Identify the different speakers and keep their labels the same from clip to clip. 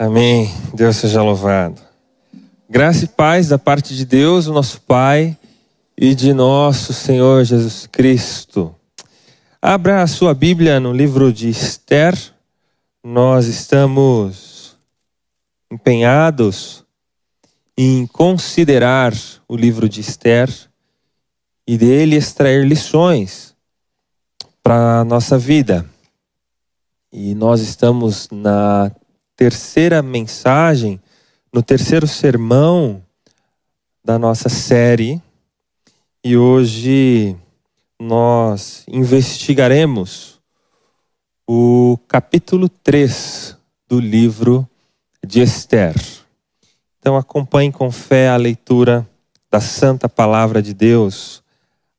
Speaker 1: Amém. Deus seja louvado. Graça e paz da parte de Deus, o nosso Pai, e de nosso Senhor Jesus Cristo. Abra a sua Bíblia no livro de Esther. Nós estamos empenhados em considerar o livro de Esther e dele extrair lições para a nossa vida. E nós estamos na terceira mensagem, no terceiro sermão da nossa série. E hoje nós investigaremos o capítulo 3 do livro de Esther. Então acompanhe com fé a leitura da santa palavra de Deus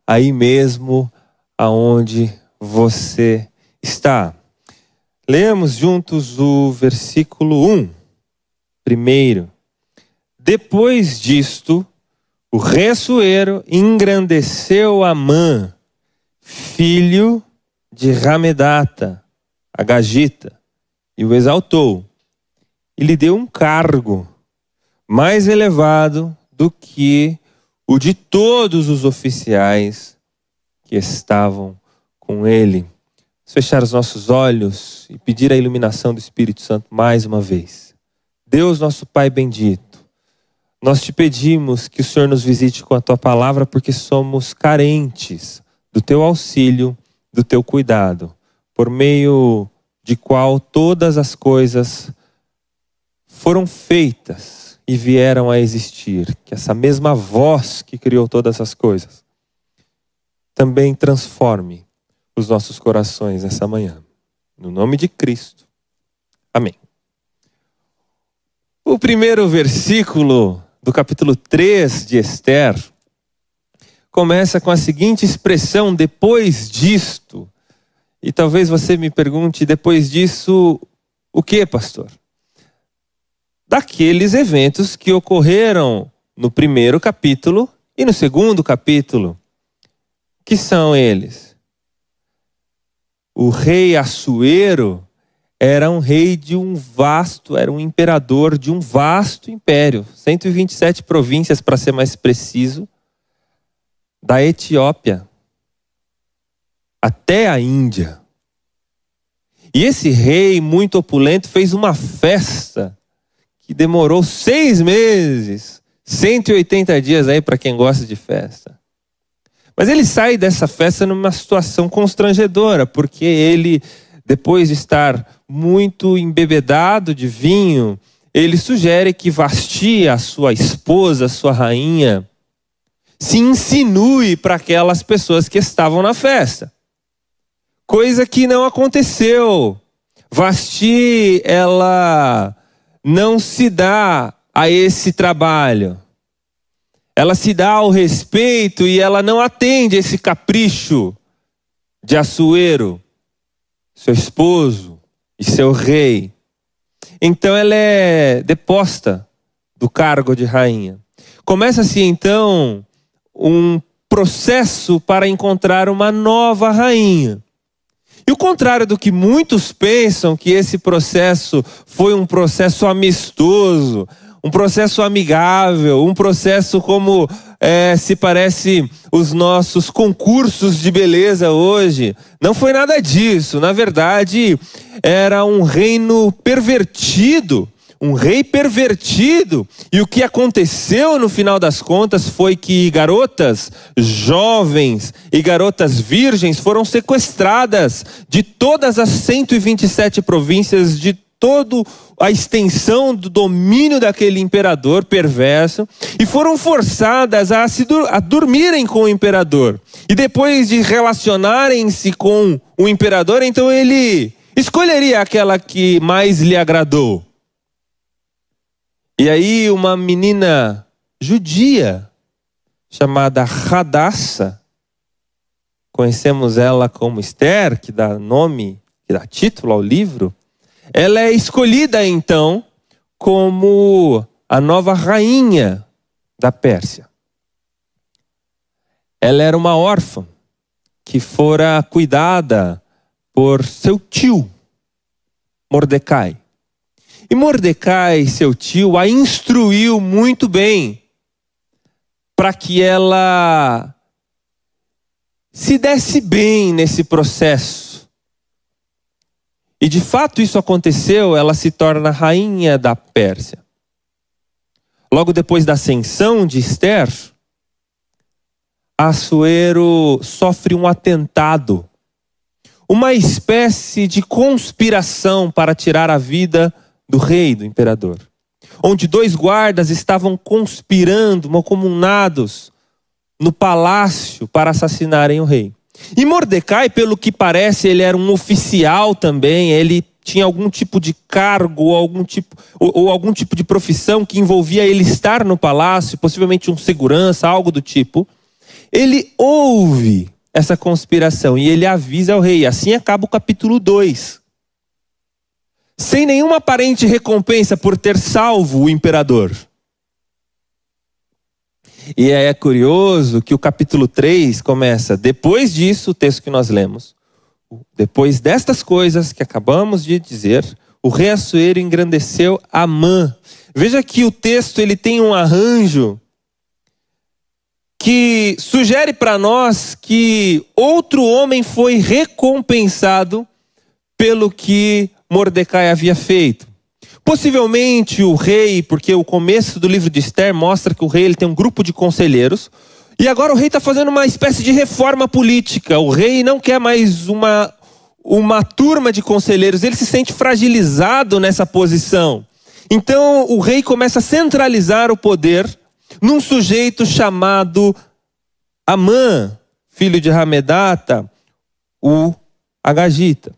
Speaker 1: aí mesmo aonde você está. Lemos juntos o versículo 1. Primeiro. Depois disto, o ressoeiro engrandeceu Amã, filho de Ramedata, a Gagita, e o exaltou. E lhe deu um cargo mais elevado do que o de todos os oficiais que estavam com ele fechar os nossos olhos e pedir a iluminação do Espírito Santo mais uma vez. Deus, nosso Pai bendito, nós te pedimos que o Senhor nos visite com a tua palavra porque somos carentes do teu auxílio, do teu cuidado, por meio de qual todas as coisas foram feitas e vieram a existir, que essa mesma voz que criou todas as coisas também transforme os nossos corações nessa manhã. No nome de Cristo. Amém. O primeiro versículo do capítulo 3 de Esther começa com a seguinte expressão: depois disto. E talvez você me pergunte, depois disso, o que, pastor? Daqueles eventos que ocorreram no primeiro capítulo e no segundo capítulo. Que são eles? o rei Assuero era um rei de um vasto, era um imperador de um vasto império, 127 províncias para ser mais preciso, da Etiópia até a Índia. E esse rei muito opulento fez uma festa que demorou seis meses, 180 dias aí para quem gosta de festa. Mas ele sai dessa festa numa situação constrangedora, porque ele, depois de estar muito embebedado de vinho, ele sugere que Vasti, a sua esposa, a sua rainha, se insinue para aquelas pessoas que estavam na festa. Coisa que não aconteceu. Vasti, ela não se dá a esse trabalho ela se dá ao respeito e ela não atende esse capricho de Assuero, seu esposo e seu rei. Então ela é deposta do cargo de rainha. Começa-se então um processo para encontrar uma nova rainha. E o contrário do que muitos pensam, que esse processo foi um processo amistoso, um processo amigável, um processo como é, se parece os nossos concursos de beleza hoje. Não foi nada disso. Na verdade, era um reino pervertido, um rei pervertido. E o que aconteceu no final das contas foi que garotas jovens e garotas virgens foram sequestradas de todas as 127 províncias de toda a extensão do domínio daquele imperador perverso e foram forçadas a, se a dormirem com o imperador. E depois de relacionarem-se com o imperador, então ele escolheria aquela que mais lhe agradou. E aí uma menina judia chamada Radassa, conhecemos ela como Esther, que dá nome, que dá título ao livro, ela é escolhida então como a nova rainha da Pérsia. Ela era uma órfã que fora cuidada por seu tio, Mordecai. E Mordecai, seu tio, a instruiu muito bem para que ela se desse bem nesse processo e de fato isso aconteceu, ela se torna rainha da Pérsia. Logo depois da ascensão de Esther, Assuero sofre um atentado, uma espécie de conspiração para tirar a vida do rei, do imperador, onde dois guardas estavam conspirando, mocomunados, no palácio para assassinarem o rei. E Mordecai, pelo que parece, ele era um oficial também, ele tinha algum tipo de cargo ou algum tipo, ou, ou, algum tipo de profissão que envolvia ele estar no palácio, possivelmente um segurança, algo do tipo. Ele ouve essa conspiração e ele avisa ao rei. Assim acaba o capítulo 2. Sem nenhuma aparente recompensa por ter salvo o imperador. E é curioso que o capítulo 3 começa, depois disso, o texto que nós lemos. Depois destas coisas que acabamos de dizer, o rei Assuero engrandeceu Amã. Veja que o texto ele tem um arranjo que sugere para nós que outro homem foi recompensado pelo que Mordecai havia feito. Possivelmente o rei, porque o começo do livro de Esther mostra que o rei ele tem um grupo de conselheiros. E agora o rei está fazendo uma espécie de reforma política. O rei não quer mais uma, uma turma de conselheiros, ele se sente fragilizado nessa posição. Então o rei começa a centralizar o poder num sujeito chamado Amã, filho de Hamedata, o Agagita.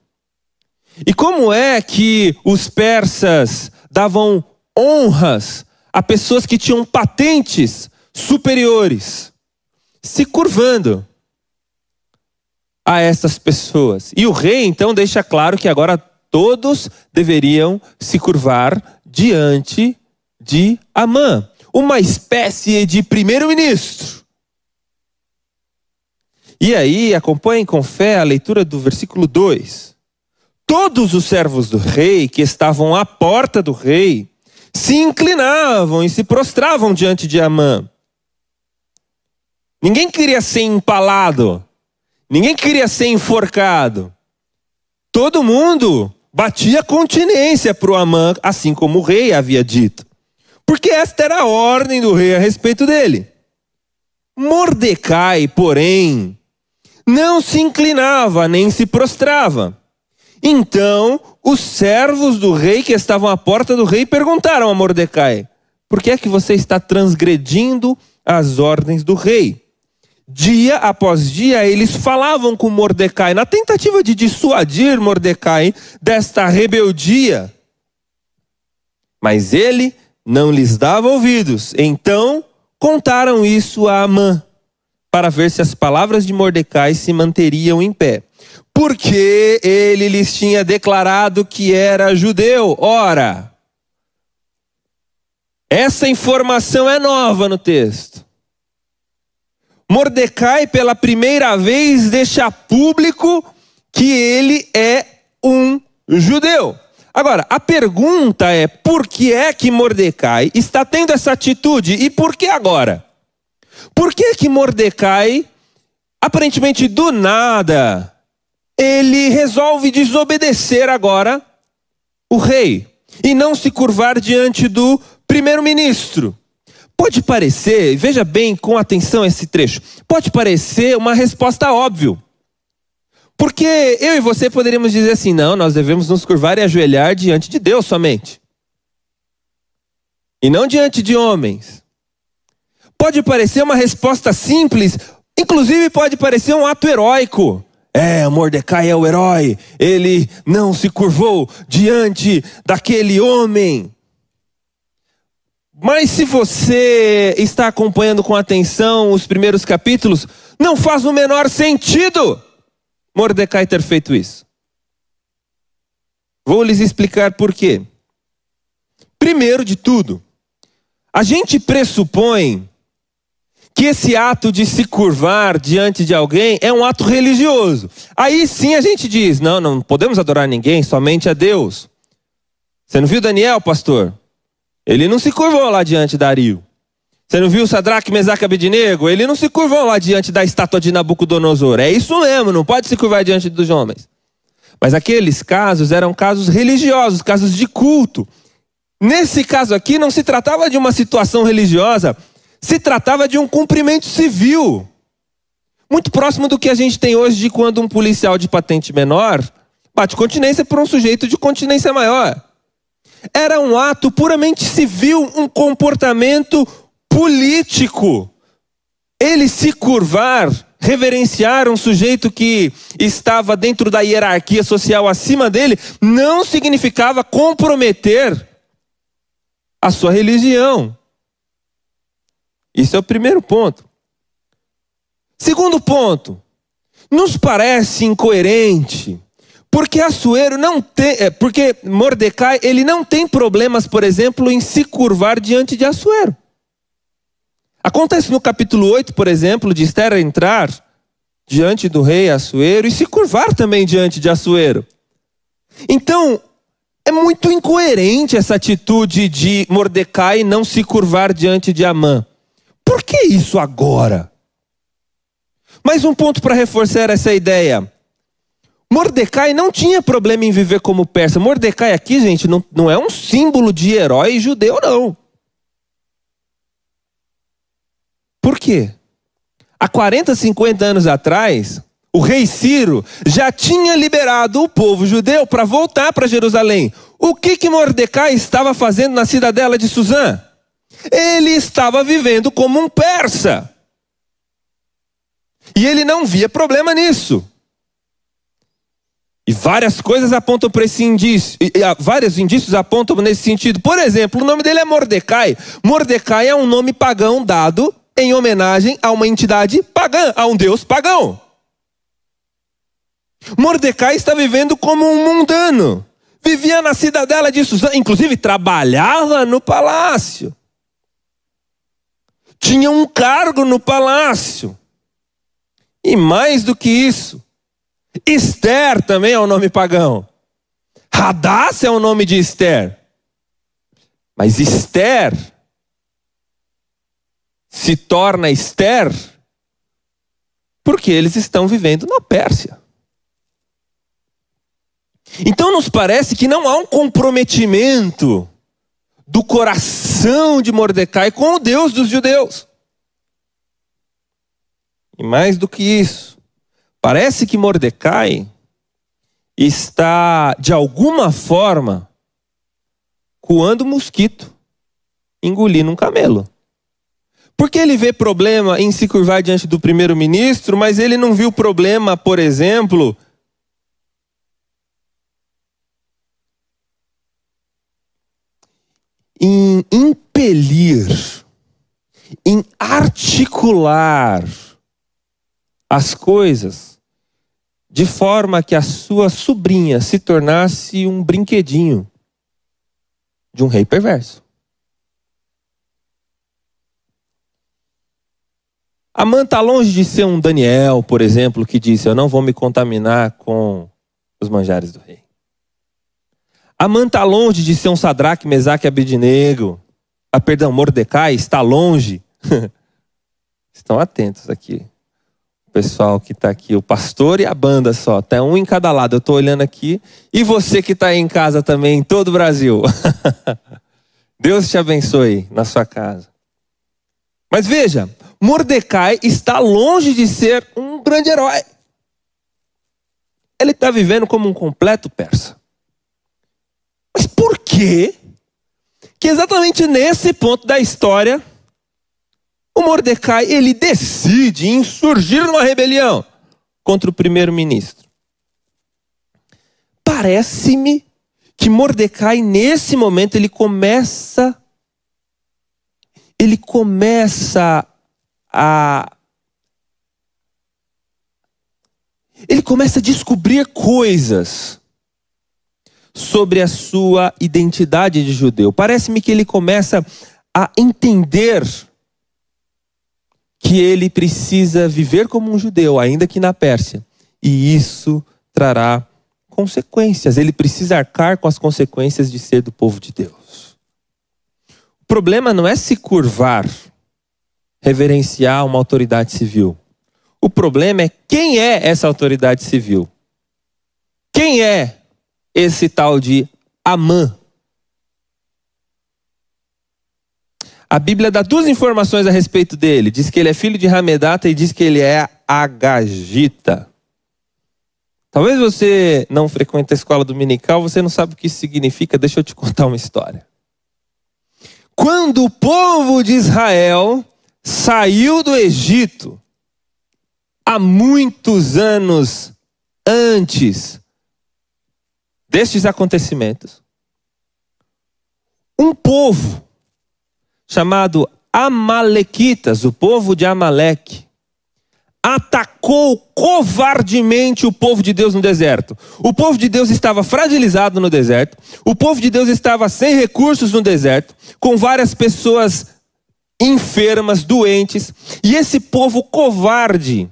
Speaker 1: E como é que os persas davam honras a pessoas que tinham patentes superiores? Se curvando a essas pessoas. E o rei então deixa claro que agora todos deveriam se curvar diante de Amã, uma espécie de primeiro-ministro. E aí, acompanhem com fé a leitura do versículo 2 todos os servos do rei que estavam à porta do rei se inclinavam e se prostravam diante de Amã. Ninguém queria ser empalado, ninguém queria ser enforcado. Todo mundo batia continência para o Amã, assim como o rei havia dito. Porque esta era a ordem do rei a respeito dele. Mordecai, porém, não se inclinava nem se prostrava. Então os servos do rei que estavam à porta do rei perguntaram a Mordecai: Por que é que você está transgredindo as ordens do rei? Dia após dia eles falavam com Mordecai, na tentativa de dissuadir Mordecai desta rebeldia. Mas ele não lhes dava ouvidos. Então contaram isso a Amã, para ver se as palavras de Mordecai se manteriam em pé porque ele lhes tinha declarado que era judeu. Ora, essa informação é nova no texto. Mordecai, pela primeira vez, deixa público que ele é um judeu. Agora, a pergunta é: por que é que Mordecai está tendo essa atitude e por que agora? Por que é que Mordecai, aparentemente do nada, ele resolve desobedecer agora o rei e não se curvar diante do primeiro-ministro. Pode parecer, veja bem com atenção esse trecho, pode parecer uma resposta óbvia. Porque eu e você poderíamos dizer assim: não, nós devemos nos curvar e ajoelhar diante de Deus somente. E não diante de homens. Pode parecer uma resposta simples, inclusive pode parecer um ato heróico. É, Mordecai é o herói. Ele não se curvou diante daquele homem. Mas se você está acompanhando com atenção os primeiros capítulos, não faz o menor sentido Mordecai ter feito isso. Vou lhes explicar por quê. Primeiro de tudo, a gente pressupõe que esse ato de se curvar diante de alguém é um ato religioso. Aí sim a gente diz: não, não podemos adorar ninguém, somente a Deus. Você não viu Daniel, pastor? Ele não se curvou lá diante de Ario. Você não viu Sadraque, Mesaque, Abednego? Ele não se curvou lá diante da estátua de Nabucodonosor. É isso mesmo, não pode se curvar diante dos homens. Mas aqueles casos eram casos religiosos, casos de culto. Nesse caso aqui não se tratava de uma situação religiosa, se tratava de um cumprimento civil. Muito próximo do que a gente tem hoje de quando um policial de patente menor bate continência por um sujeito de continência maior. Era um ato puramente civil, um comportamento político. Ele se curvar, reverenciar um sujeito que estava dentro da hierarquia social acima dele, não significava comprometer a sua religião isso é o primeiro ponto. Segundo ponto, nos parece incoerente, porque Assuero não tem, é, porque Mordecai, ele não tem problemas, por exemplo, em se curvar diante de Assuero. Acontece no capítulo 8, por exemplo, de Esther entrar diante do rei Assuero e se curvar também diante de Assuero. Então, é muito incoerente essa atitude de Mordecai não se curvar diante de Amã. Por que isso agora? Mais um ponto para reforçar essa ideia. Mordecai não tinha problema em viver como persa. Mordecai aqui, gente, não, não é um símbolo de herói judeu, não. Por quê? Há 40, 50 anos atrás, o rei Ciro já tinha liberado o povo judeu para voltar para Jerusalém. O que, que Mordecai estava fazendo na cidadela de Suzã? Ele estava vivendo como um persa. E ele não via problema nisso. E várias coisas apontam para esse indício, e, e, a, ah, vários indícios apontam nesse sentido. Por exemplo, o nome dele é Mordecai. Mordecai é um nome pagão dado em homenagem a uma entidade pagã, a um deus pagão. Mordecai está vivendo como um mundano. Vivia na cidadela de Suzã, inclusive trabalhava no palácio tinha um cargo no palácio. E mais do que isso, Esther também é um nome pagão. Radassa é o nome de Esther. Mas Esther se torna Esther porque eles estão vivendo na Pérsia. Então nos parece que não há um comprometimento do coração de Mordecai com o Deus dos judeus. E mais do que isso, parece que Mordecai está, de alguma forma, coando mosquito, engolindo um camelo. Porque ele vê problema em se curvar diante do primeiro-ministro, mas ele não viu problema, por exemplo, em impelir, em articular as coisas de forma que a sua sobrinha se tornasse um brinquedinho de um rei perverso. A está longe de ser um Daniel, por exemplo, que disse: Eu não vou me contaminar com os manjares do rei. Amã está longe de ser um Sadraque, Mesaque e Abednego. Ah, perdão, Mordecai está longe. Estão atentos aqui. O pessoal que está aqui, o pastor e a banda só. Tá um em cada lado. Eu estou olhando aqui. E você que está aí em casa também, em todo o Brasil. Deus te abençoe na sua casa. Mas veja, Mordecai está longe de ser um grande herói. Ele está vivendo como um completo persa. Mas por quê? Que exatamente nesse ponto da história, o Mordecai ele decide insurgir numa rebelião contra o primeiro-ministro. Parece-me que Mordecai nesse momento ele começa ele começa a ele começa a descobrir coisas sobre a sua identidade de judeu. Parece-me que ele começa a entender que ele precisa viver como um judeu, ainda que na Pérsia. E isso trará consequências. Ele precisa arcar com as consequências de ser do povo de Deus. O problema não é se curvar, reverenciar uma autoridade civil. O problema é quem é essa autoridade civil. Quem é esse tal de Amã. A Bíblia dá duas informações a respeito dele. Diz que ele é filho de Hamedata e diz que ele é Agagita. Talvez você não frequente a escola dominical, você não sabe o que isso significa. Deixa eu te contar uma história. Quando o povo de Israel saiu do Egito, há muitos anos antes destes acontecimentos, um povo chamado Amalequitas, o povo de Amaleque, atacou covardemente o povo de Deus no deserto. O povo de Deus estava fragilizado no deserto, o povo de Deus estava sem recursos no deserto, com várias pessoas enfermas, doentes, e esse povo covarde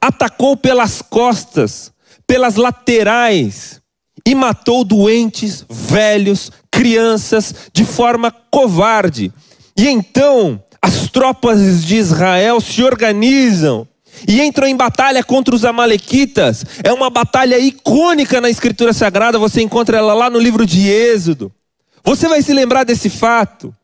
Speaker 1: atacou pelas costas pelas laterais e matou doentes, velhos, crianças de forma covarde. E então as tropas de Israel se organizam e entram em batalha contra os Amalequitas. É uma batalha icônica na Escritura Sagrada, você encontra ela lá no livro de Êxodo. Você vai se lembrar desse fato.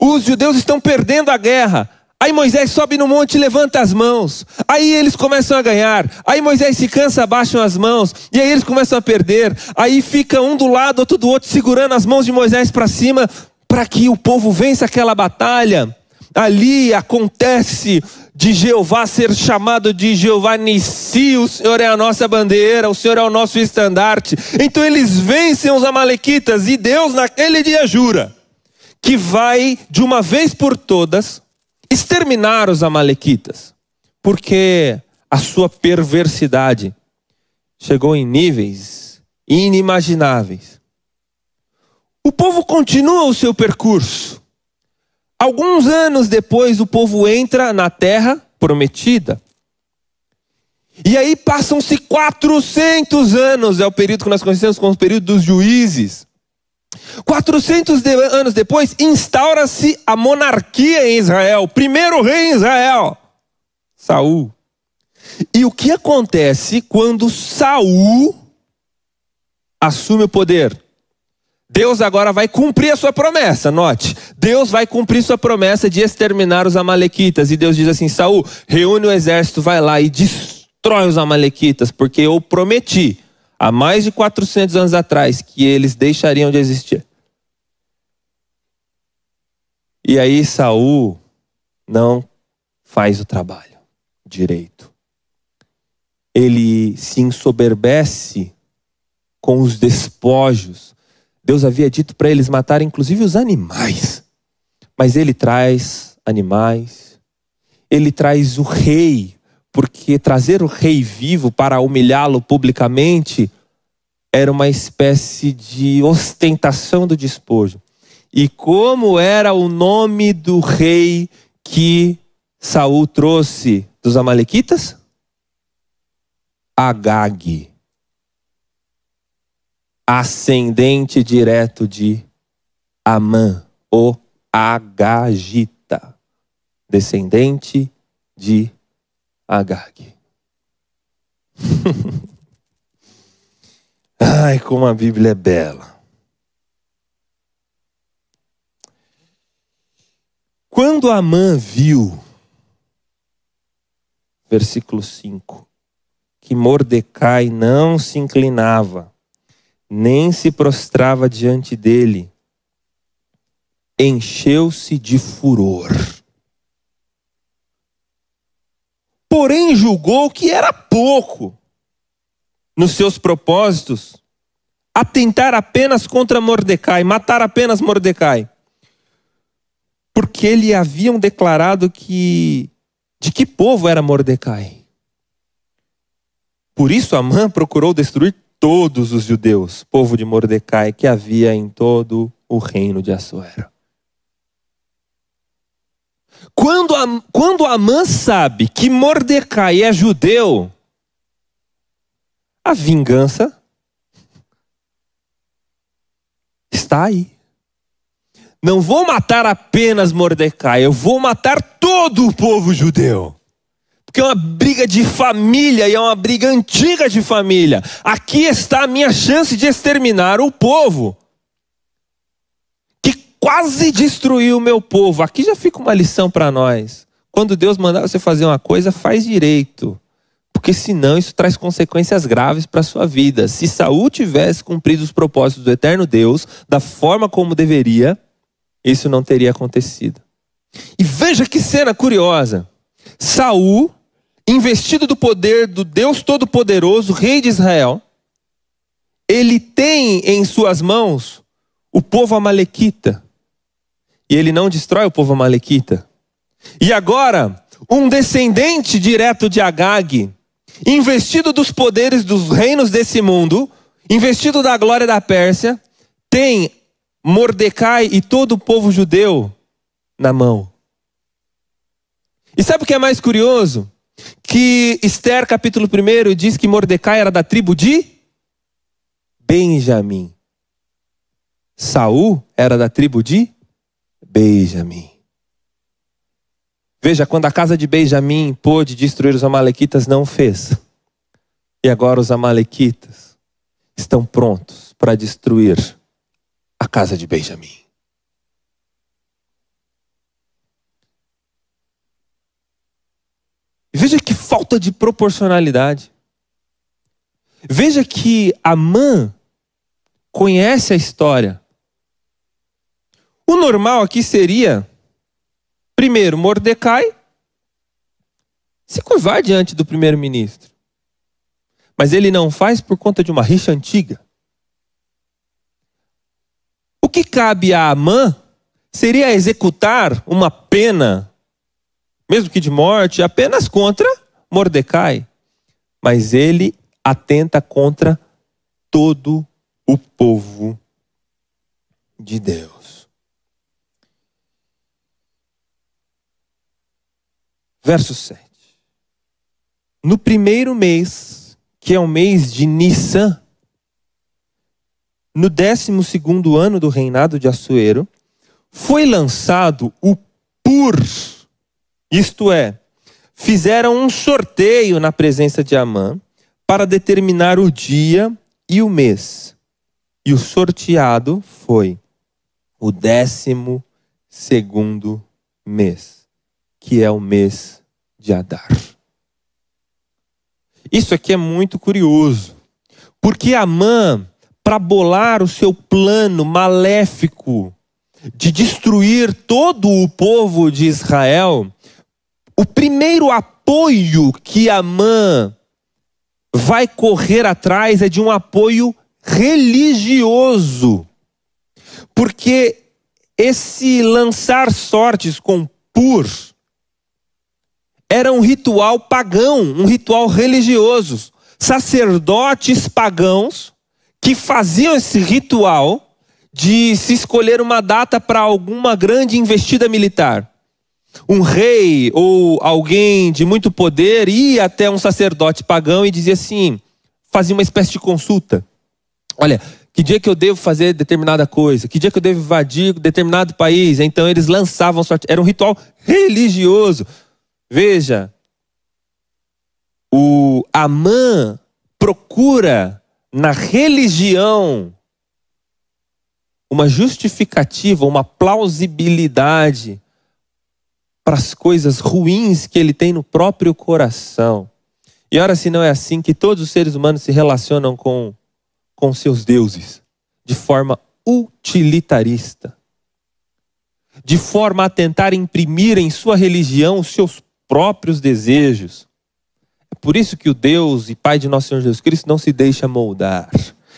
Speaker 1: Os judeus estão perdendo a guerra, Aí Moisés sobe no monte e levanta as mãos. Aí eles começam a ganhar. Aí Moisés se cansa, abaixam as mãos. E aí eles começam a perder. Aí fica um do lado, outro do outro, segurando as mãos de Moisés para cima, para que o povo vença aquela batalha. Ali acontece de Jeová ser chamado de Jeová Nissi, o Senhor é a nossa bandeira, o Senhor é o nosso estandarte. Então eles vencem os Amalequitas e Deus naquele dia jura que vai, de uma vez por todas, exterminar os Amalequitas, porque a sua perversidade chegou em níveis inimagináveis. O povo continua o seu percurso. Alguns anos depois, o povo entra na terra prometida. E aí passam-se 400 anos, é o período que nós conhecemos como o período dos juízes. 400 de, anos depois, instaura-se a monarquia em Israel, primeiro rei em Israel, Saul. E o que acontece quando Saul assume o poder? Deus agora vai cumprir a sua promessa, note. Deus vai cumprir sua promessa de exterminar os amalequitas. E Deus diz assim: Saul, reúne o exército, vai lá e destrói os amalequitas, porque eu prometi há mais de 400 anos atrás que eles deixariam de existir. E aí Saul não faz o trabalho direito. Ele se ensoberbece com os despojos. Deus havia dito para eles matarem inclusive os animais. Mas ele traz animais. Ele traz o rei porque trazer o rei vivo para humilhá-lo publicamente era uma espécie de ostentação do despojo. E como era o nome do rei que Saul trouxe dos amalequitas? Agag. Ascendente direto de Amã, o Agagita, descendente de Agag. Ai, como a Bíblia é bela. Quando Amã viu, versículo 5, que Mordecai não se inclinava, nem se prostrava diante dele, encheu-se de furor. porém julgou que era pouco nos seus propósitos atentar apenas contra Mordecai, matar apenas Mordecai. Porque lhe haviam declarado que de que povo era Mordecai. Por isso Amã procurou destruir todos os judeus, povo de Mordecai que havia em todo o reino de Assuero. Quando, a, quando Amã sabe que Mordecai é judeu, a vingança está aí. Não vou matar apenas Mordecai, eu vou matar todo o povo judeu. Porque é uma briga de família e é uma briga antiga de família. Aqui está a minha chance de exterminar o povo quase destruiu o meu povo. Aqui já fica uma lição para nós. Quando Deus mandar você fazer uma coisa, faz direito. Porque senão isso traz consequências graves para sua vida. Se Saul tivesse cumprido os propósitos do eterno Deus da forma como deveria, isso não teria acontecido. E veja que cena curiosa. Saul, investido do poder do Deus Todo-Poderoso, rei de Israel, ele tem em suas mãos o povo amalequita e ele não destrói o povo amalequita. E agora, um descendente direto de Agag, investido dos poderes dos reinos desse mundo, investido da glória da Pérsia, tem Mordecai e todo o povo judeu na mão. E sabe o que é mais curioso? Que Esther, capítulo 1, diz que Mordecai era da tribo de Benjamim. Saul era da tribo de Benjamim. Veja, quando a casa de Benjamim pôde destruir os Amalequitas, não fez. E agora os Amalequitas estão prontos para destruir a casa de Benjamim. Veja que falta de proporcionalidade. Veja que Amã conhece a história. O normal aqui seria, primeiro, Mordecai se curvar diante do primeiro-ministro. Mas ele não faz por conta de uma rixa antiga. O que cabe a Amã seria executar uma pena, mesmo que de morte, apenas contra Mordecai. Mas ele atenta contra todo o povo de Deus. Verso 7. No primeiro mês, que é o mês de Nissan, no décimo segundo ano do reinado de Assuero, foi lançado o Pur, isto é, fizeram um sorteio na presença de Amã para determinar o dia e o mês. E o sorteado foi o décimo segundo mês que é o mês de Adar. Isso aqui é muito curioso, porque Amã, para bolar o seu plano maléfico de destruir todo o povo de Israel, o primeiro apoio que Amã vai correr atrás é de um apoio religioso. Porque esse lançar sortes com Pur era um ritual pagão, um ritual religioso. Sacerdotes pagãos que faziam esse ritual de se escolher uma data para alguma grande investida militar. Um rei ou alguém de muito poder ia até um sacerdote pagão e dizia assim: fazia uma espécie de consulta. Olha, que dia que eu devo fazer determinada coisa, que dia que eu devo invadir determinado país. Então eles lançavam, era um ritual religioso. Veja, o Amã procura na religião uma justificativa, uma plausibilidade para as coisas ruins que ele tem no próprio coração. E ora se não é assim que todos os seres humanos se relacionam com com seus deuses de forma utilitarista, de forma a tentar imprimir em sua religião os seus próprios desejos. É por isso que o Deus e Pai de nosso Senhor Jesus Cristo não se deixa moldar.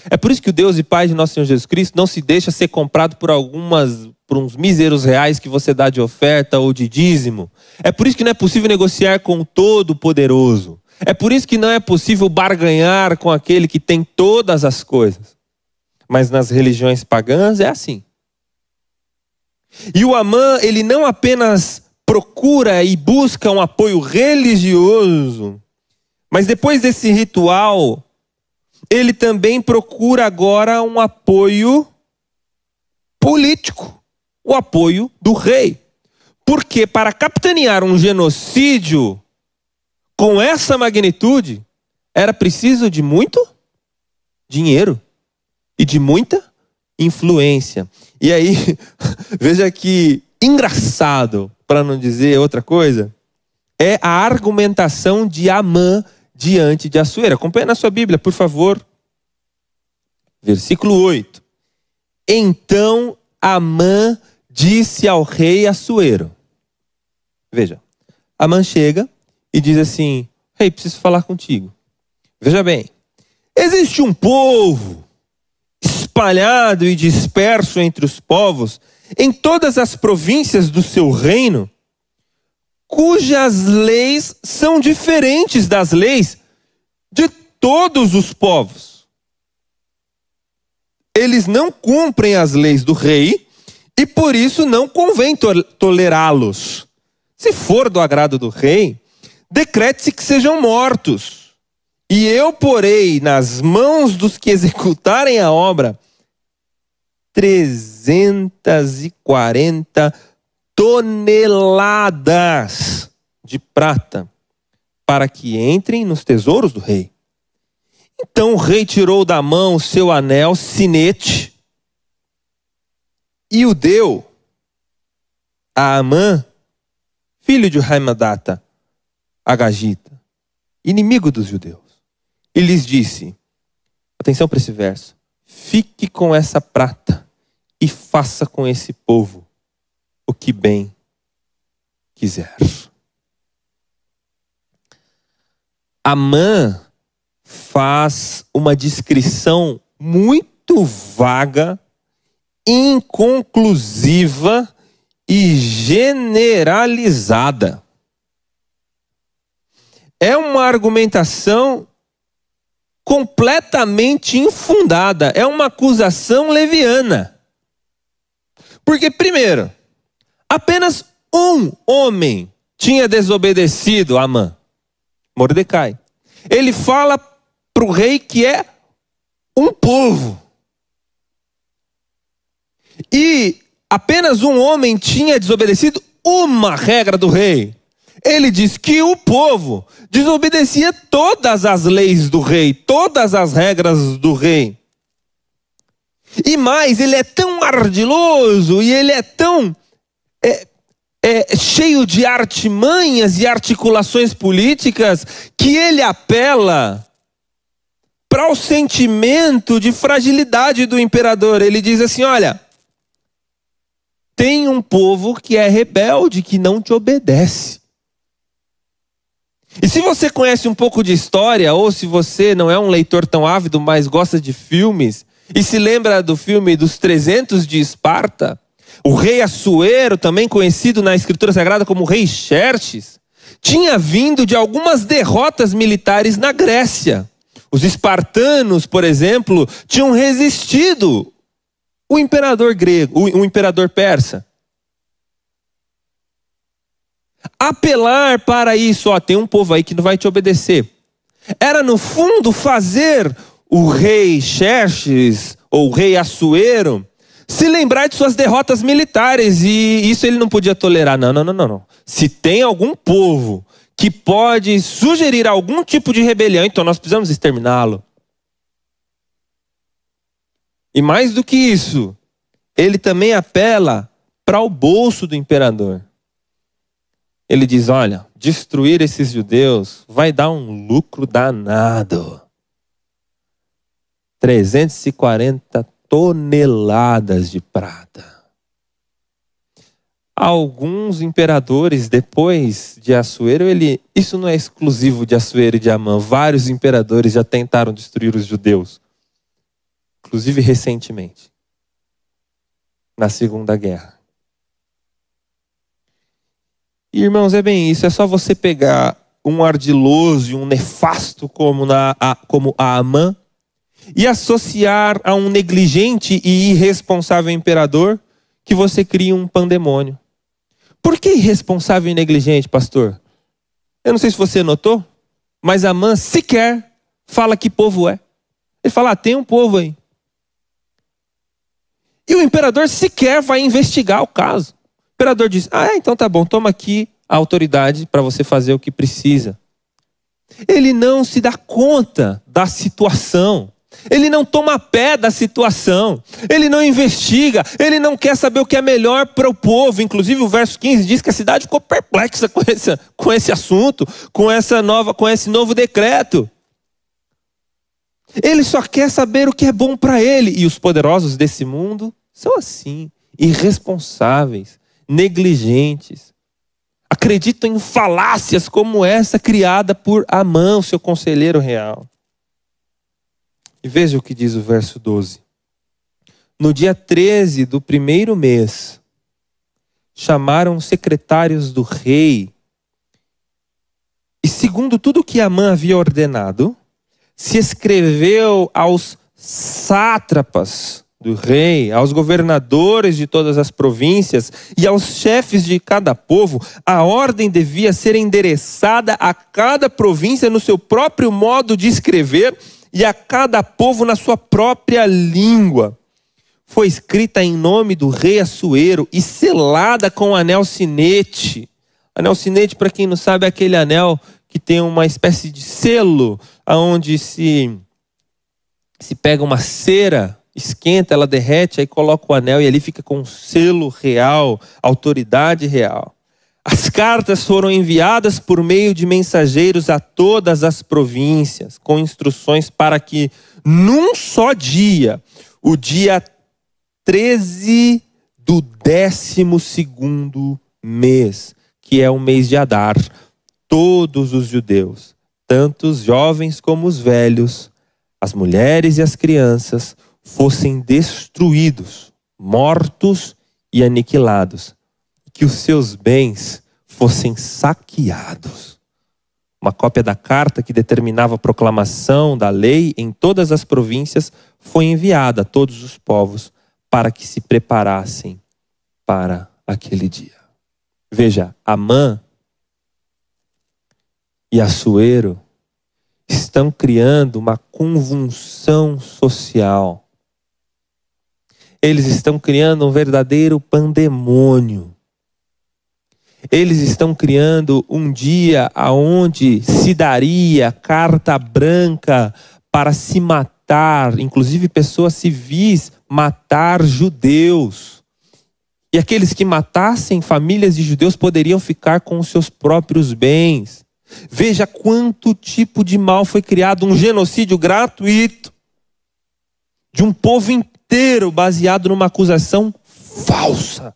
Speaker 1: É por isso que o Deus e Pai de nosso Senhor Jesus Cristo não se deixa ser comprado por algumas por uns míseros reais que você dá de oferta ou de dízimo. É por isso que não é possível negociar com o Todo-Poderoso. É por isso que não é possível barganhar com aquele que tem todas as coisas. Mas nas religiões pagãs é assim. E o Amã, ele não apenas procura e busca um apoio religioso, mas depois desse ritual, ele também procura agora um apoio político, o apoio do rei. Porque para capitanear um genocídio com essa magnitude, era preciso de muito dinheiro e de muita influência. E aí, veja que engraçado para não dizer outra coisa, é a argumentação de Amã diante de Assuero. Acompanhe na sua Bíblia, por favor. Versículo 8. Então Amã disse ao rei Assuero. Veja, Amã chega e diz assim: Rei, hey, preciso falar contigo. Veja bem, existe um povo espalhado e disperso entre os povos em todas as províncias do seu reino, cujas leis são diferentes das leis de todos os povos. Eles não cumprem as leis do rei e por isso não convém tolerá-los. Se for do agrado do rei, decrete-se que sejam mortos. E eu porei nas mãos dos que executarem a obra 340 toneladas de prata para que entrem nos tesouros do rei. Então o rei tirou da mão o seu anel sinete e o deu a Amã, filho de Haimadata, Agagita, inimigo dos judeus. E lhes disse: Atenção para esse verso. Fique com essa prata e faça com esse povo o que bem quiser. Amã faz uma descrição muito vaga, inconclusiva e generalizada. É uma argumentação completamente infundada, é uma acusação leviana. Porque, primeiro, apenas um homem tinha desobedecido a Amã, Mordecai. Ele fala para o rei que é um povo. E apenas um homem tinha desobedecido uma regra do rei. Ele diz que o povo desobedecia todas as leis do rei, todas as regras do rei. E mais, ele é tão ardiloso e ele é tão é, é, cheio de artimanhas e articulações políticas que ele apela para o sentimento de fragilidade do imperador. Ele diz assim: olha, tem um povo que é rebelde, que não te obedece. E se você conhece um pouco de história, ou se você não é um leitor tão ávido, mas gosta de filmes, e se lembra do filme dos 300 de Esparta? O rei Assuero, também conhecido na Escritura Sagrada como rei Xerxes, tinha vindo de algumas derrotas militares na Grécia. Os espartanos, por exemplo, tinham resistido o imperador grego, o imperador persa. Apelar para isso, ó, tem um povo aí que não vai te obedecer. Era no fundo fazer o rei Xerxes, ou o rei Assuero, se lembrar de suas derrotas militares. E isso ele não podia tolerar. não, não, não. não. Se tem algum povo que pode sugerir algum tipo de rebelião, então nós precisamos exterminá-lo. E mais do que isso, ele também apela para o bolso do imperador. Ele diz: olha, destruir esses judeus vai dar um lucro danado. 340 toneladas de prata. Alguns imperadores depois de Assuero, ele, isso não é exclusivo de Assuero e de Amã. Vários imperadores já tentaram destruir os judeus, inclusive recentemente, na Segunda Guerra. irmãos, é bem isso. É só você pegar um ardiloso e um nefasto como, na, a, como a Amã e associar a um negligente e irresponsável imperador que você cria um pandemônio. Por que irresponsável e negligente, pastor? Eu não sei se você notou, mas a man sequer fala que povo é. Ele fala, ah, tem um povo aí. E o imperador sequer vai investigar o caso. O imperador diz, ah, é, então tá bom, toma aqui a autoridade para você fazer o que precisa. Ele não se dá conta da situação. Ele não toma pé da situação, ele não investiga, ele não quer saber o que é melhor para o povo. Inclusive, o verso 15 diz que a cidade ficou perplexa com esse, com esse assunto, com, essa nova, com esse novo decreto. Ele só quer saber o que é bom para ele. E os poderosos desse mundo são assim, irresponsáveis, negligentes. Acreditam em falácias como essa criada por Amã, seu conselheiro real. E veja o que diz o verso 12. No dia 13 do primeiro mês, chamaram secretários do rei. E segundo tudo que Amã havia ordenado, se escreveu aos sátrapas do rei, aos governadores de todas as províncias e aos chefes de cada povo, a ordem devia ser endereçada a cada província no seu próprio modo de escrever e a cada povo na sua própria língua. Foi escrita em nome do rei Assuero e selada com anel sinete. Anel sinete, para quem não sabe, é aquele anel que tem uma espécie de selo, aonde se se pega uma cera, esquenta, ela derrete, aí coloca o anel e ali fica com um selo real, autoridade real. As cartas foram enviadas por meio de mensageiros a todas as províncias, com instruções para que, num só dia, o dia 13 do 12 mês, que é o mês de Adar, todos os judeus, tanto os jovens como os velhos, as mulheres e as crianças, fossem destruídos, mortos e aniquilados que os seus bens fossem saqueados. Uma cópia da carta que determinava a proclamação da lei em todas as províncias foi enviada a todos os povos para que se preparassem para aquele dia. Veja, Amã e Assuero estão criando uma convulsão social. Eles estão criando um verdadeiro pandemônio eles estão criando um dia aonde se daria carta branca para se matar, inclusive pessoas civis matar judeus. E aqueles que matassem famílias de judeus poderiam ficar com os seus próprios bens. Veja quanto tipo de mal foi criado, um genocídio gratuito de um povo inteiro baseado numa acusação falsa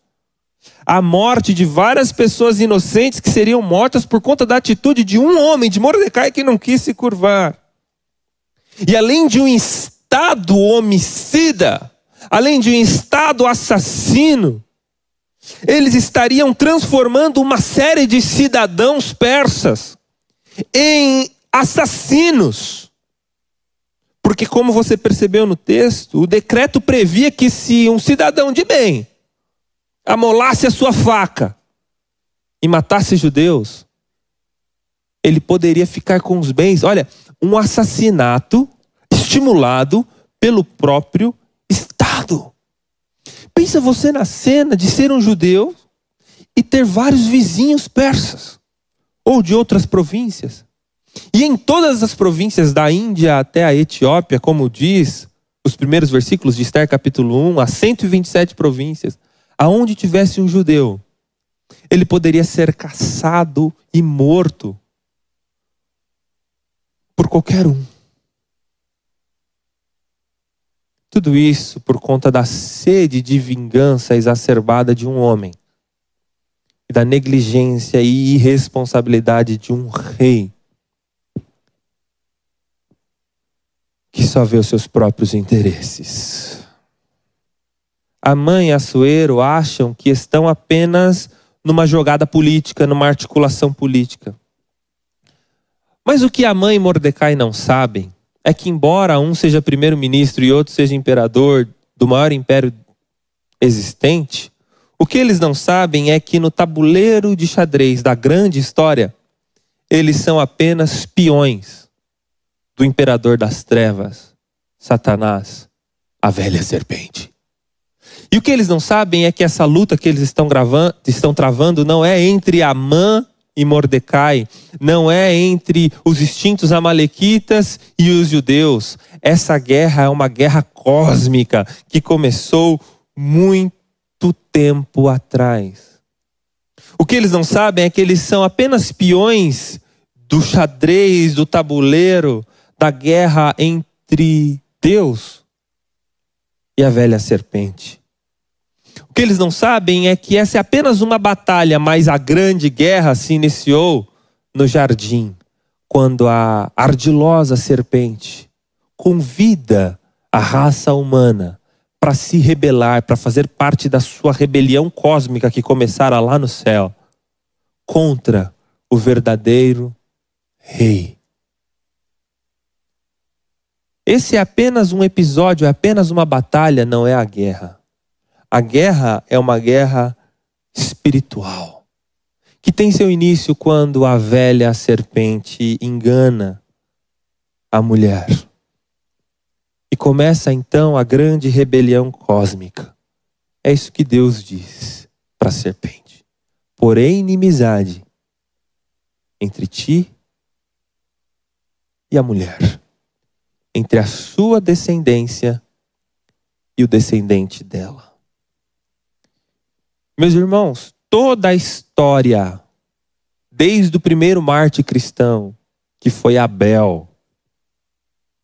Speaker 1: a morte de várias pessoas inocentes que seriam mortas por conta da atitude de um homem, de Mordecai, que não quis se curvar. E além de um Estado homicida, além de um Estado assassino, eles estariam transformando uma série de cidadãos persas em assassinos. Porque, como você percebeu no texto, o decreto previa que se um cidadão de bem amolasse a sua faca e matasse judeus, ele poderia ficar com os bens. Olha, um assassinato estimulado pelo próprio Estado. Pensa você na cena de ser um judeu e ter vários vizinhos persas ou de outras províncias. E em todas as províncias da Índia até a Etiópia, como diz os primeiros versículos de Esther capítulo 1, há 127 províncias aonde tivesse um judeu, ele poderia ser caçado e morto por qualquer um. Tudo isso por conta da sede de vingança exacerbada de um homem e da negligência e irresponsabilidade de um rei que só vê os seus próprios interesses a mãe e Açoeiro acham que estão apenas numa jogada política, numa articulação política. Mas o que a mãe e Mordecai não sabem é que, embora um seja primeiro-ministro e outro seja imperador do maior império existente, o que eles não sabem é que no tabuleiro de xadrez da grande história, eles são apenas peões do imperador das trevas, Satanás, a velha serpente. E o que eles não sabem é que essa luta que eles estão, gravando, estão travando não é entre Amã e Mordecai, não é entre os extintos amalequitas e os judeus. Essa guerra é uma guerra cósmica que começou muito tempo atrás. O que eles não sabem é que eles são apenas peões do xadrez, do tabuleiro, da guerra entre Deus e a velha serpente que eles não sabem é que essa é apenas uma batalha, mas a grande guerra se iniciou no jardim, quando a ardilosa serpente convida a raça humana para se rebelar, para fazer parte da sua rebelião cósmica que começara lá no céu contra o verdadeiro rei. Esse é apenas um episódio, é apenas uma batalha, não é a guerra. A guerra é uma guerra espiritual, que tem seu início quando a velha serpente engana a mulher. E começa então a grande rebelião cósmica. É isso que Deus diz para a serpente. Porém, inimizade entre ti e a mulher, entre a sua descendência e o descendente dela. Meus irmãos, toda a história, desde o primeiro Marte cristão, que foi Abel.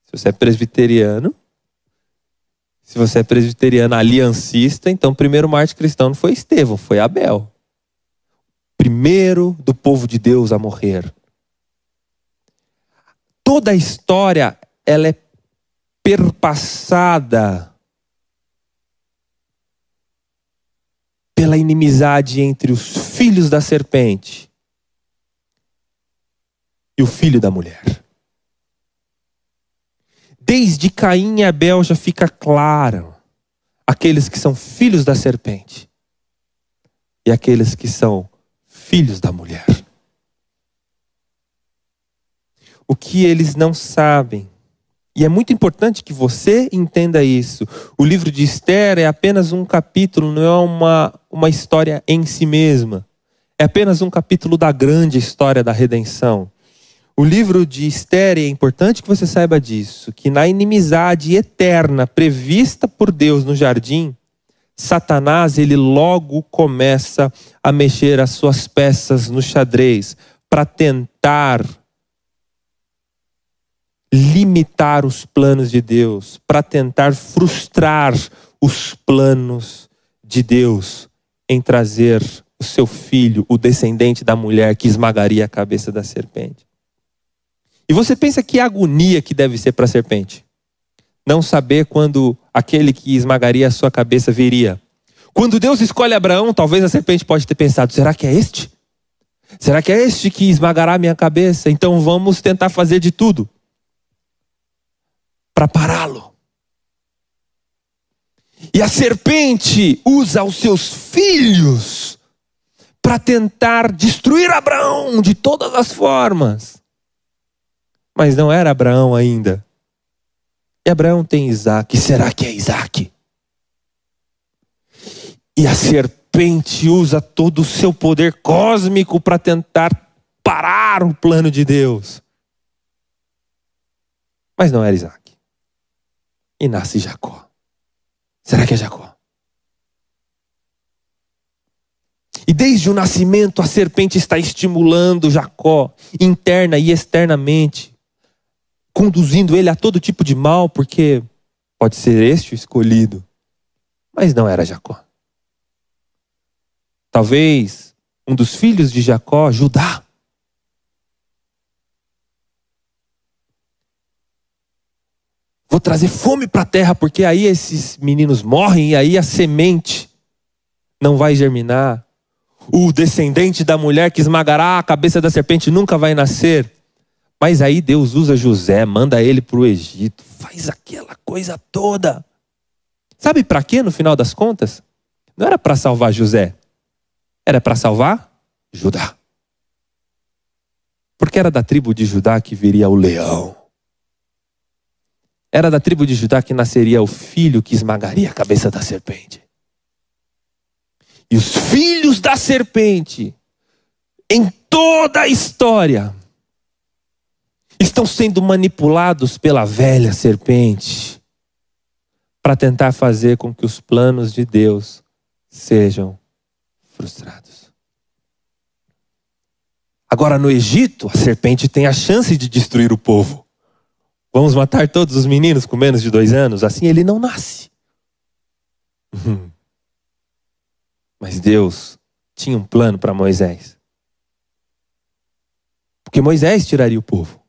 Speaker 1: Se você é presbiteriano, se você é presbiteriano aliancista, então o primeiro Marte cristão não foi Estevão, foi Abel. Primeiro do povo de Deus a morrer. Toda a história ela é perpassada pela inimizade entre os filhos da serpente e o filho da mulher. Desde Caim e Abel já fica claro aqueles que são filhos da serpente e aqueles que são filhos da mulher. O que eles não sabem e é muito importante que você entenda isso. O livro de Esther é apenas um capítulo, não é uma uma história em si mesma. É apenas um capítulo da grande história da redenção. O livro de Esther, é importante que você saiba disso, que na inimizade eterna prevista por Deus no jardim, Satanás ele logo começa a mexer as suas peças no xadrez para tentar limitar os planos de Deus, para tentar frustrar os planos de Deus em trazer o seu filho, o descendente da mulher que esmagaria a cabeça da serpente. E você pensa que agonia que deve ser para a serpente? Não saber quando aquele que esmagaria a sua cabeça viria. Quando Deus escolhe Abraão, talvez a serpente pode ter pensado: será que é este? Será que é este que esmagará a minha cabeça? Então vamos tentar fazer de tudo para pará-lo. E a serpente usa os seus filhos para tentar destruir Abraão de todas as formas. Mas não era Abraão ainda. E Abraão tem Isaac. Será que é Isaac? E a serpente usa todo o seu poder cósmico para tentar parar o plano de Deus. Mas não era Isaac. E nasce Jacó. Será que é Jacó? E desde o nascimento a serpente está estimulando Jacó, interna e externamente, conduzindo ele a todo tipo de mal, porque pode ser este o escolhido. Mas não era Jacó. Talvez um dos filhos de Jacó, Judá, Vou trazer fome para a terra, porque aí esses meninos morrem e aí a semente não vai germinar. O descendente da mulher que esmagará a cabeça da serpente nunca vai nascer. Mas aí Deus usa José, manda ele para o Egito, faz aquela coisa toda. Sabe para quê no final das contas? Não era para salvar José, era para salvar Judá. Porque era da tribo de Judá que viria o leão. Era da tribo de Judá que nasceria o filho que esmagaria a cabeça da serpente. E os filhos da serpente, em toda a história, estão sendo manipulados pela velha serpente para tentar fazer com que os planos de Deus sejam frustrados. Agora, no Egito, a serpente tem a chance de destruir o povo. Vamos matar todos os meninos com menos de dois anos? Assim ele não nasce. Uhum. Mas Deus tinha um plano para Moisés. Porque Moisés tiraria o povo.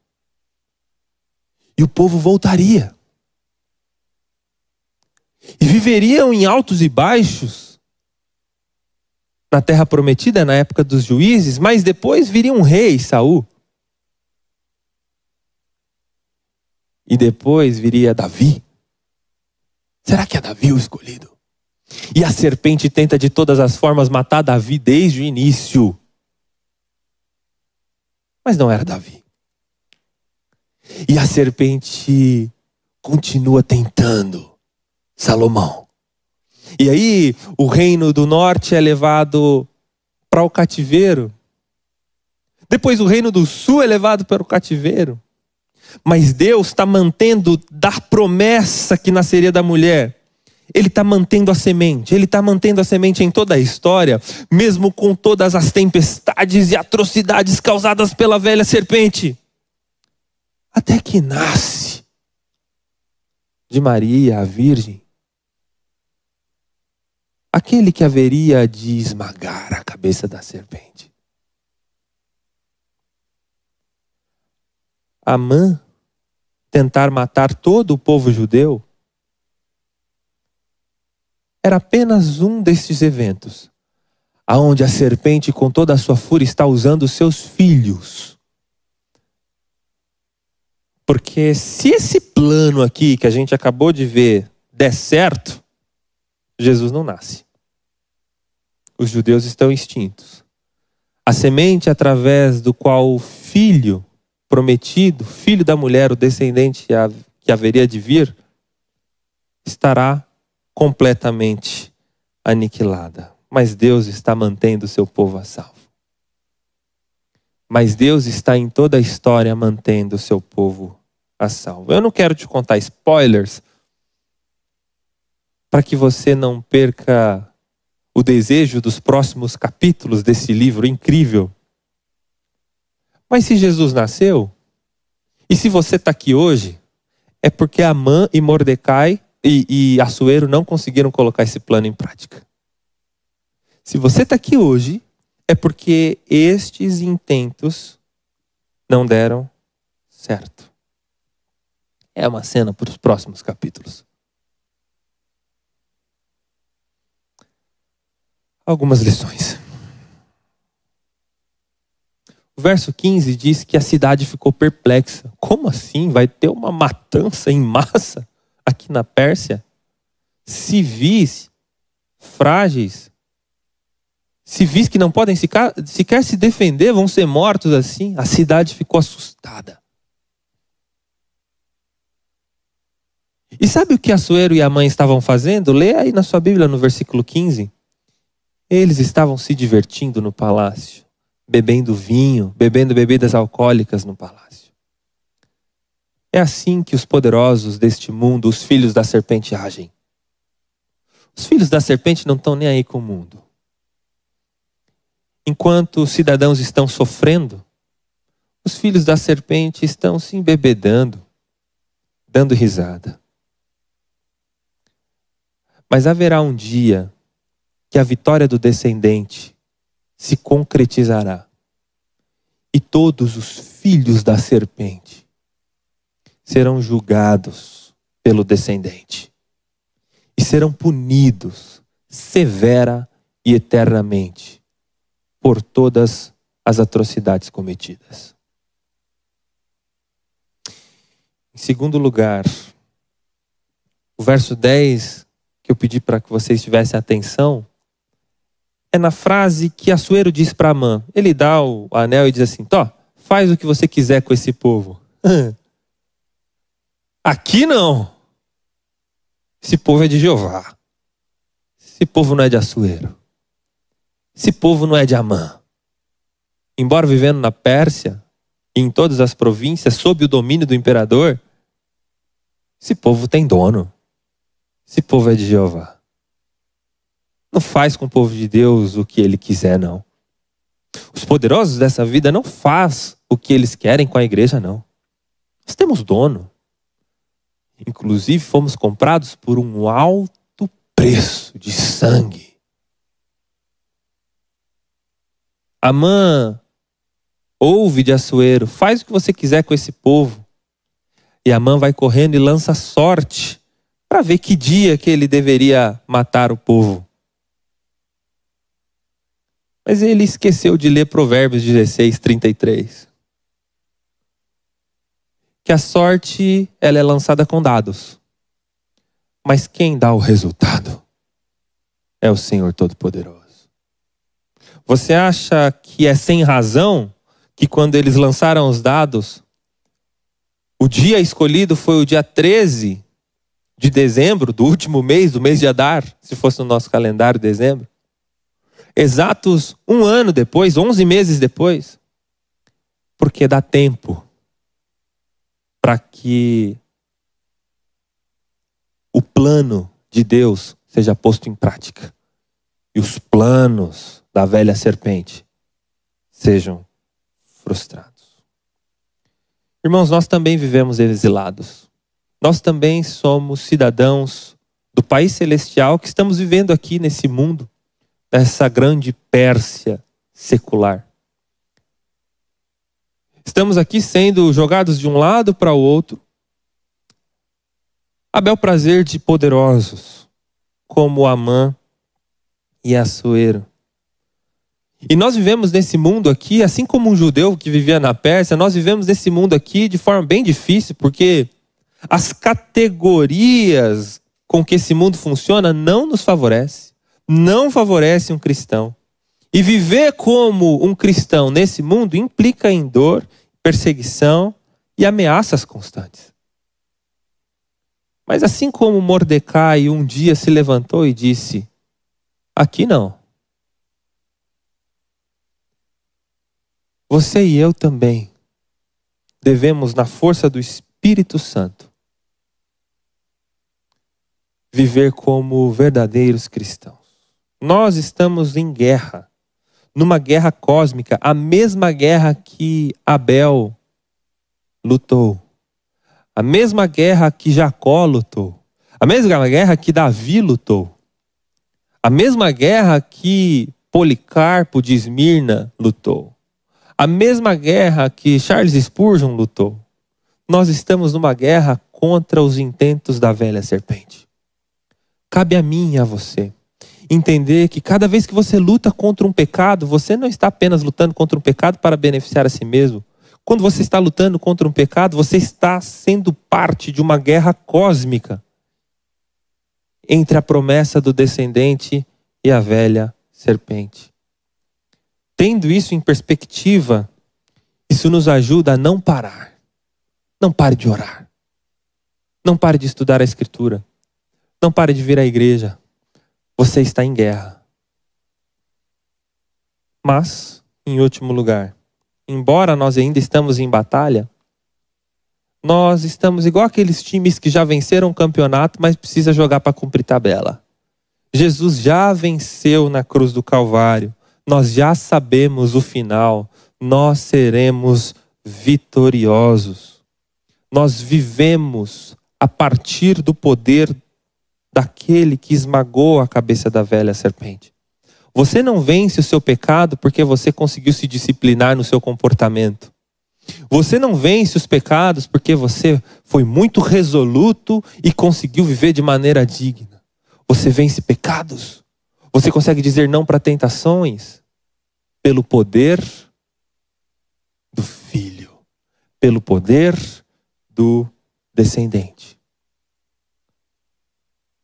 Speaker 1: E o povo voltaria. E viveriam em altos e baixos na terra prometida na época dos juízes, mas depois viria um rei, Saul, E depois viria Davi. Será que é Davi o escolhido? E a serpente tenta de todas as formas matar Davi desde o início. Mas não era Davi. E a serpente continua tentando Salomão. E aí o reino do norte é levado para o cativeiro. Depois o reino do sul é levado para o cativeiro. Mas Deus está mantendo da promessa que nasceria da mulher. Ele está mantendo a semente, ele está mantendo a semente em toda a história, mesmo com todas as tempestades e atrocidades causadas pela velha serpente. Até que nasce de Maria, a Virgem, aquele que haveria de esmagar a cabeça da serpente. Amã tentar matar todo o povo judeu, era apenas um destes eventos, aonde a serpente com toda a sua fúria está usando seus filhos. Porque se esse plano aqui que a gente acabou de ver der certo, Jesus não nasce. Os judeus estão extintos. A semente através do qual o filho prometido, filho da mulher, o descendente que haveria de vir, estará completamente aniquilada. Mas Deus está mantendo o seu povo a salvo. Mas Deus está em toda a história mantendo o seu povo a salvo. Eu não quero te contar spoilers para que você não perca o desejo dos próximos capítulos desse livro incrível. Mas se Jesus nasceu, e se você está aqui hoje, é porque Amã e Mordecai e, e Assuero não conseguiram colocar esse plano em prática. Se você está aqui hoje, é porque estes intentos não deram certo. É uma cena para os próximos capítulos. Algumas lições. O verso 15 diz que a cidade ficou perplexa. Como assim? Vai ter uma matança em massa aqui na Pérsia? Civis frágeis, civis que não podem sequer se defender vão ser mortos assim. A cidade ficou assustada. E sabe o que Açoeiro e a mãe estavam fazendo? Lê aí na sua Bíblia no versículo 15. Eles estavam se divertindo no palácio bebendo vinho, bebendo bebidas alcoólicas no palácio. É assim que os poderosos deste mundo, os filhos da serpente, agem. Os filhos da serpente não estão nem aí com o mundo. Enquanto os cidadãos estão sofrendo, os filhos da serpente estão se embebedando, dando risada. Mas haverá um dia que a vitória do descendente se concretizará. E todos os filhos da serpente serão julgados pelo descendente e serão punidos severa e eternamente por todas as atrocidades cometidas. Em segundo lugar, o verso 10 que eu pedi para que vocês tivessem atenção é na frase que Assuero diz para Amã. Ele dá o anel e diz assim: Tó, faz o que você quiser com esse povo. Aqui não. Esse povo é de Jeová. Esse povo não é de Assuero. Esse povo não é de Amã. Embora vivendo na Pérsia, e em todas as províncias, sob o domínio do imperador, esse povo tem dono. Esse povo é de Jeová não faz com o povo de Deus o que ele quiser, não. Os poderosos dessa vida não faz o que eles querem com a igreja, não. Nós temos dono. Inclusive, fomos comprados por um alto preço de sangue. Amã ouve de Assuero: faz o que você quiser com esse povo. E Amã vai correndo e lança sorte para ver que dia que ele deveria matar o povo. Mas ele esqueceu de ler Provérbios 16, 33. Que a sorte ela é lançada com dados. Mas quem dá o resultado é o Senhor Todo-Poderoso. Você acha que é sem razão que quando eles lançaram os dados, o dia escolhido foi o dia 13 de dezembro, do último mês, do mês de Adar, se fosse no nosso calendário dezembro exatos um ano depois, onze meses depois, porque dá tempo para que o plano de Deus seja posto em prática e os planos da velha serpente sejam frustrados. Irmãos, nós também vivemos exilados. Nós também somos cidadãos do país celestial que estamos vivendo aqui nesse mundo dessa grande Pérsia secular. Estamos aqui sendo jogados de um lado para o outro, a bel prazer de poderosos, como Amã e Assuero. E nós vivemos nesse mundo aqui, assim como um judeu que vivia na Pérsia, nós vivemos nesse mundo aqui de forma bem difícil, porque as categorias com que esse mundo funciona não nos favorece não favorece um cristão. E viver como um cristão nesse mundo implica em dor, perseguição e ameaças constantes. Mas assim como Mordecai um dia se levantou e disse: Aqui não. Você e eu também devemos, na força do Espírito Santo, viver como verdadeiros cristãos. Nós estamos em guerra, numa guerra cósmica, a mesma guerra que Abel lutou, a mesma guerra que Jacó lutou, a mesma guerra que Davi lutou, a mesma guerra que Policarpo de Esmirna lutou, a mesma guerra que Charles Spurgeon lutou. Nós estamos numa guerra contra os intentos da velha serpente. Cabe a mim e a você entender que cada vez que você luta contra um pecado, você não está apenas lutando contra um pecado para beneficiar a si mesmo. Quando você está lutando contra um pecado, você está sendo parte de uma guerra cósmica entre a promessa do descendente e a velha serpente. Tendo isso em perspectiva, isso nos ajuda a não parar. Não pare de orar. Não pare de estudar a Escritura. Não pare de vir à igreja você está em guerra. Mas, em último lugar, embora nós ainda estamos em batalha, nós estamos igual aqueles times que já venceram o campeonato, mas precisa jogar para cumprir tabela. Jesus já venceu na cruz do Calvário. Nós já sabemos o final. Nós seremos vitoriosos. Nós vivemos a partir do poder daquele que esmagou a cabeça da velha serpente. Você não vence o seu pecado porque você conseguiu se disciplinar no seu comportamento. Você não vence os pecados porque você foi muito resoluto e conseguiu viver de maneira digna. Você vence pecados. Você consegue dizer não para tentações pelo poder do filho, pelo poder do descendente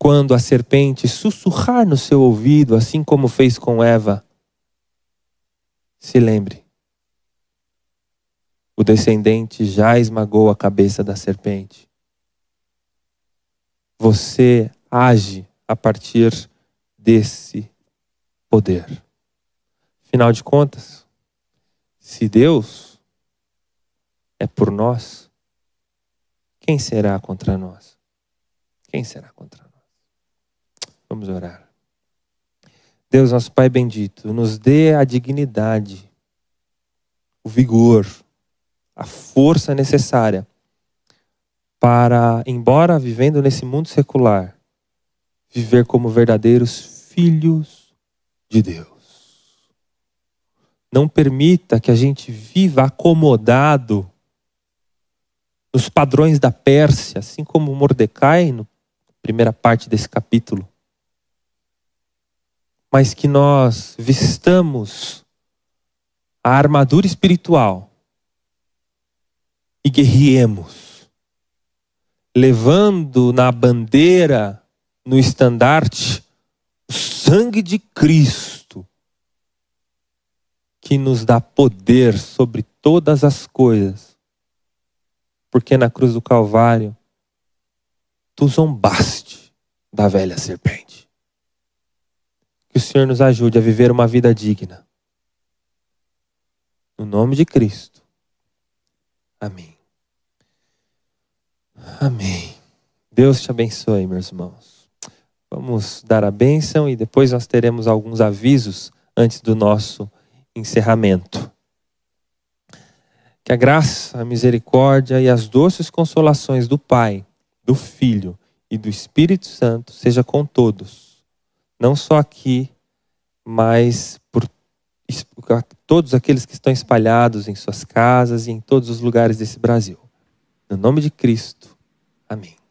Speaker 1: quando a serpente sussurrar no seu ouvido, assim como fez com Eva, se lembre: o descendente já esmagou a cabeça da serpente. Você age a partir desse poder. Afinal de contas, se Deus é por nós, quem será contra nós? Quem será contra nós? Vamos orar. Deus, nosso Pai bendito, nos dê a dignidade, o vigor, a força necessária para, embora vivendo nesse mundo secular, viver como verdadeiros filhos de Deus. Não permita que a gente viva acomodado nos padrões da Pérsia, assim como Mordecai, na primeira parte desse capítulo mas que nós vistamos a armadura espiritual e guerriemos, levando na bandeira, no estandarte, o sangue de Cristo, que nos dá poder sobre todas as coisas, porque na cruz do Calvário tu zombaste da velha serpente. Que o Senhor nos ajude a viver uma vida digna. No nome de Cristo. Amém. Amém. Deus te abençoe, meus irmãos. Vamos dar a bênção e depois nós teremos alguns avisos antes do nosso encerramento. Que a graça, a misericórdia e as doces consolações do Pai, do Filho e do Espírito Santo seja com todos não só aqui, mas por todos aqueles que estão espalhados em suas casas e em todos os lugares desse Brasil. No nome de Cristo. Amém.